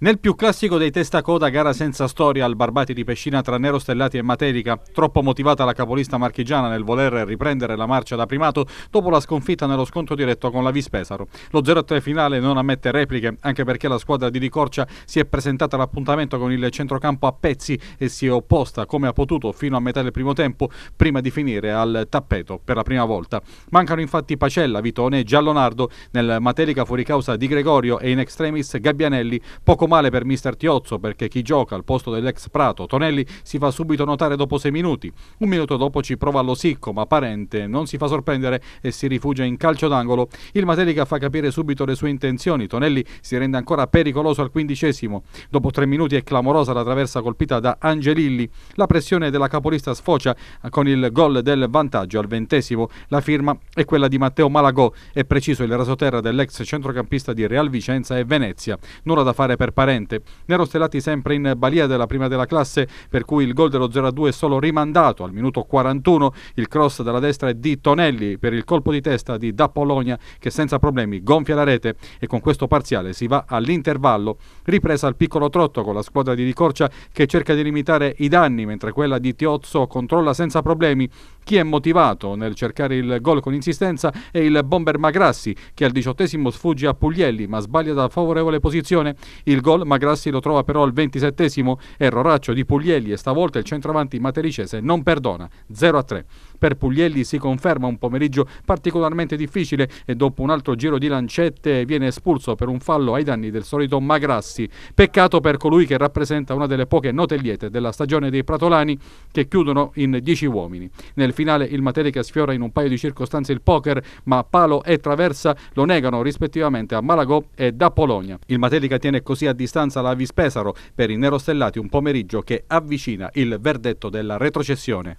Nel più classico dei testacoda, gara senza storia al Barbati di Pescina tra Nero Stellati e Materica, troppo motivata la capolista marchigiana nel voler riprendere la marcia da primato dopo la sconfitta nello scontro diretto con la Vispesaro. Lo 0-3 finale non ammette repliche, anche perché la squadra di Ricorcia si è presentata all'appuntamento con il centrocampo a pezzi e si è opposta come ha potuto fino a metà del primo tempo, prima di finire al tappeto per la prima volta. Mancano infatti Pacella, Vitone e Giallonardo, nel Materica fuori causa di Gregorio e in extremis Gabbianelli, poco male per mister Tiozzo perché chi gioca al posto dell'ex Prato, Tonelli, si fa subito notare dopo sei minuti. Un minuto dopo ci prova sicco, ma Parente non si fa sorprendere e si rifugia in calcio d'angolo. Il Matelica fa capire subito le sue intenzioni. Tonelli si rende ancora pericoloso al quindicesimo. Dopo tre minuti è clamorosa la traversa colpita da Angelilli. La pressione della capolista sfocia con il gol del vantaggio al ventesimo. La firma è quella di Matteo Malagò. È preciso il rasoterra dell'ex centrocampista di Real Vicenza e Venezia. Nulla da fare per trasparente. Nerostellati sempre in balia della prima della classe, per cui il gol dello 0-2 è solo rimandato al minuto 41. Il cross dalla destra è di Tonelli per il colpo di testa di Da Polonia che senza problemi gonfia la rete e con questo parziale si va all'intervallo. Ripresa al piccolo trotto con la squadra di Ricorcia che cerca di limitare i danni mentre quella di Tiozzo controlla senza problemi. Chi è motivato nel cercare il gol con insistenza è il bomber Magrassi che al diciottesimo sfugge a Puglielli ma sbaglia da favorevole posizione. Il gol gol, ma Grassi lo trova però al 27esimo, erroraccio di Puglielli e stavolta il centravanti matericese non perdona, 0-3. Per Puglielli si conferma un pomeriggio particolarmente difficile e dopo un altro giro di lancette viene espulso per un fallo ai danni del solito Magrassi. Peccato per colui che rappresenta una delle poche note liete della stagione dei Pratolani che chiudono in 10 uomini. Nel finale il Materica sfiora in un paio di circostanze il poker, ma palo e traversa lo negano rispettivamente a Malagò e da Polonia. Il Materica tiene così a distanza la Vispesaro per i nerostellati un pomeriggio che avvicina il verdetto della retrocessione.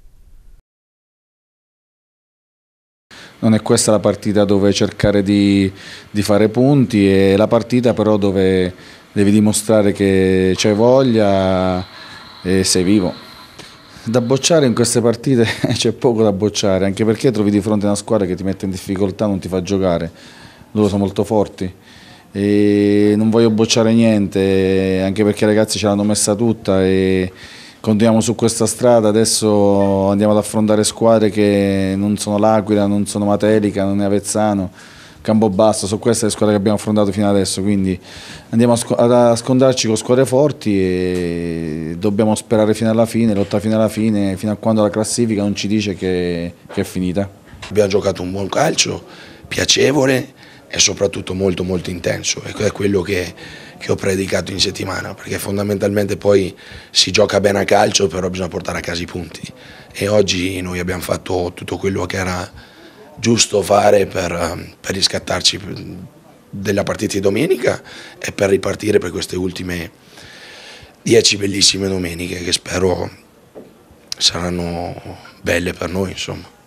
non è questa la partita dove cercare di, di, fare punti, è la partita però dove devi dimostrare che c'è voglia e sei vivo. Da bocciare in queste partite c'è poco da bocciare, anche perché trovi di fronte una squadra che ti mette in difficoltà, non ti fa giocare, loro sono molto forti e non voglio bocciare niente, anche perché i ragazzi ce l'hanno messa tutta e continuiamo su questa strada, adesso andiamo ad affrontare squadre che non sono l'Aquila, non sono Matelica, non è Avezzano, Campobasso, sono queste le squadre che abbiamo affrontato fino adesso, quindi andiamo a, scondarci con squadre forti e dobbiamo sperare fino alla fine, lottare fino alla fine, fino a quando la classifica non ci dice che, che è finita. Abbiamo giocato un buon calcio, piacevole, è soprattutto molto molto intenso e è quello che, che, ho predicato in settimana perché fondamentalmente poi si gioca bene a calcio però bisogna portare a casa i punti e oggi noi abbiamo fatto tutto quello che era giusto fare per, per riscattarci della partita di domenica e per ripartire per queste ultime dieci bellissime domeniche che spero saranno belle per noi insomma.